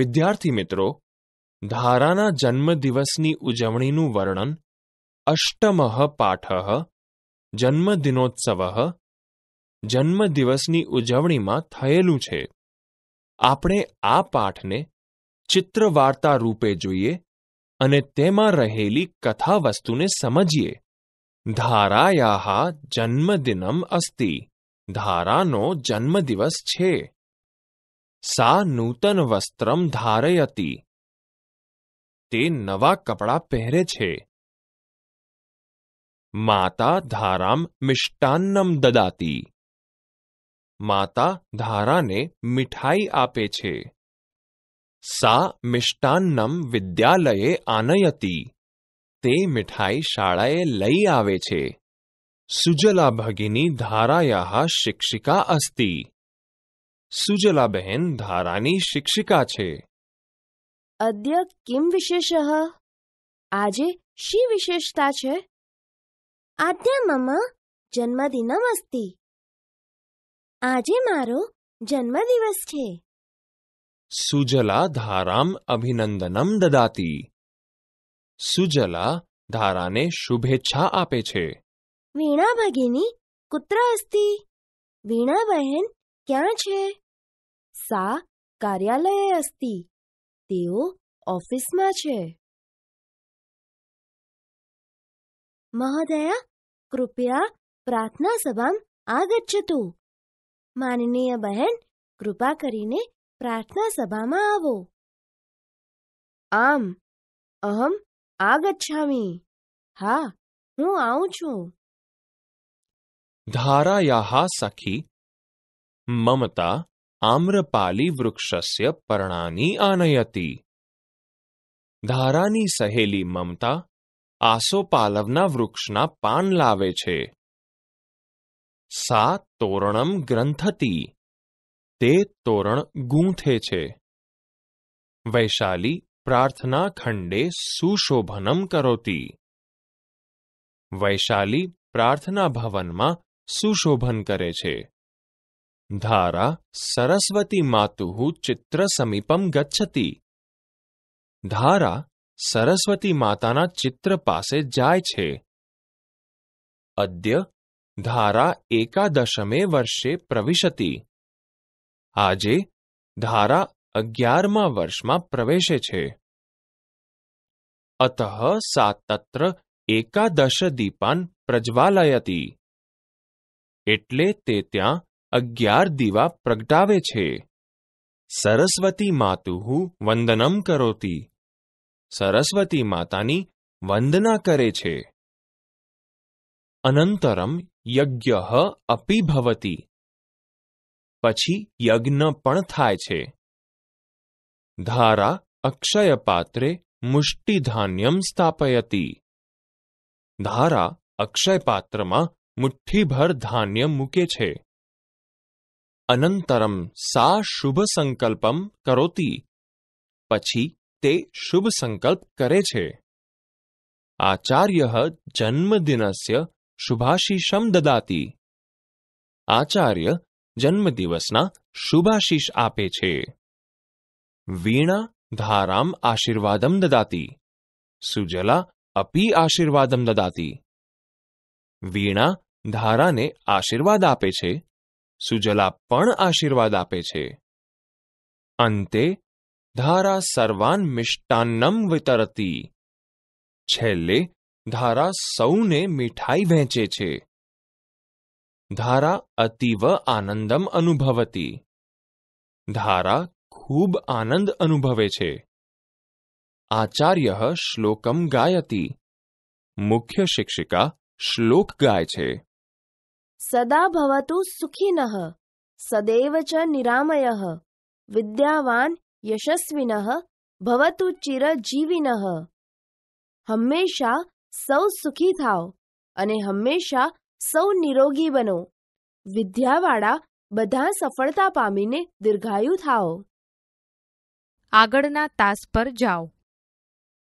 વિદ્યાર્થી મિત્રો ધારાના જન્મદિવસની ઉજવણીનું વર્ણન અષ્ટમ પાઠ જન્મદિનોત્સવ જન્મદિવસની ઉજવણીમાં થયેલું છે આપણે આ પાઠને ચિત્રવાર્તા રૂપે જોઈએ અને તેમાં રહેલી કથા વસ્તુને સમજીએ ધારાયા જન્મદિનમ અસ્તિ ધારાનો જન્મદિવસ છે सा नूतन वस्त्र धारयती नवा कपड़ा पहरे छे माता धाराम मिष्टान्नम ददाती माता धारा ने मिठाई आपे छे सा मिष्टान्नम विद्यालय आनयती ते मिठाई शालाए लई आवे छे सुजला भगिनी धाराया शिक्षिका अस्ती સુજલાબહેન ધારાની શિક્ષિકા છે અદ્ય કિમ વિશેષ આજે શી વિશેષતા છે આદ્ય મમ જન્મદિનમસ્તિ આજે મારો જન્મદિવસ છે સુજલા ધારામ અભિનંદનમ દદાતી સુજલા ધારાને શુભેચ્છા આપે છે વીણા ભગીની કુત્ર અસ્તિ વીણા બહેન ક્યાં છે સા કાર્યાલયે અસ્તિ તેઓ ઓફિસમાં છે મહોદય કૃપયા પ્રાર્થના સભામ આગચ્છતુ માનનીય બહેન કૃપા કરીને પ્રાર્થના સભામાં આવો આમ અહમ આગચ્છામી હા હું આવું છું धारायाः સખી મમતા આમ્રપાલીવૃક્ષસ્ય પર્ણાની આનયતિ ધારાની સહેલી મમતા આસોપાલવના વૃક્ષના પાન લાવે છે સા તોરણમ ગ્રંથતી તે તોરણ ગૂંથે છે વૈશાલી પ્રાર્થના ખંડે સુશોભનમ કરોતી વૈશાલી પ્રાર્થના ભવનમાં સુશોભન કરે છે धारा सरस्वती मातुः चित्र समीपम गच्छति धारा सरस्वती माताना चित्र पासे जाय छे अद्य धारा में वर्षे प्रविशति आजे धारा अग्यारमा में प्रवेश छे अतः सा तत्र एकादश दीपान प्रज्वालयति एटले ते त्यां અગિયાર દીવા પ્રગટાવે છે સરસ્વતી માતુહુ વંદનમ કરોતી સરસ્વતી માતાની વંદના કરે છે અનંતરમ યજ્ઞ અપી ભવતી પછી યજ્ઞ પણ થાય છે ધારા અક્ષય પાત્રે મુષ્ટિધાન્યમ સ્થાપયતી ધારા અક્ષય પાત્રમાં મુઠ્ઠીભર ધાન્ય મૂકે છે અનંતરમ સા શુભ સંકલ્પમ કરોતી પછી તે શુભ સંકલ્પ કરે છે આચાર્ય જન્મદિનસ્ય શુભાશીષમ દદાતી આચાર્ય જન્મદિવસના શુભાશીષ આપે છે વીણા ધારામ આશીર્વાદમ દદાતી સુજલા અપી આશીર્વાદમ દદાતી વીણા ધારાને આશીર્વાદ આપે છે सुजला पण आशीर्वाद આપે છે અંતે ધારા સર્વાન મિષ્ઠાનમ વિતરતિ છલે ધારા સૌને મીઠાઈ વહેંચે છે ધારા ativid આનંદમ અનુભવતી ધારા ખૂબ આનંદ અનુભવે છે આચાર્ય શ્લોકમ ગાયતિ મુખ્ય શિક્ષિકા શ્લોક ગાય છે સદા ભવતુ સુખિનઃ સદૈવ ચ નિરામયઃ વિદ્યાવાન યશસ્વિનઃ ભવતુ ચિરજીવિનઃ હંમેશા સૌ સુખી થાઓ અને હંમેશા સૌ નિરોગી બનો વિદ્યાવાળા બધા સફળતા પામીને દીર્ઘાયુ થાઓ આગળના તાસ પર જાઓ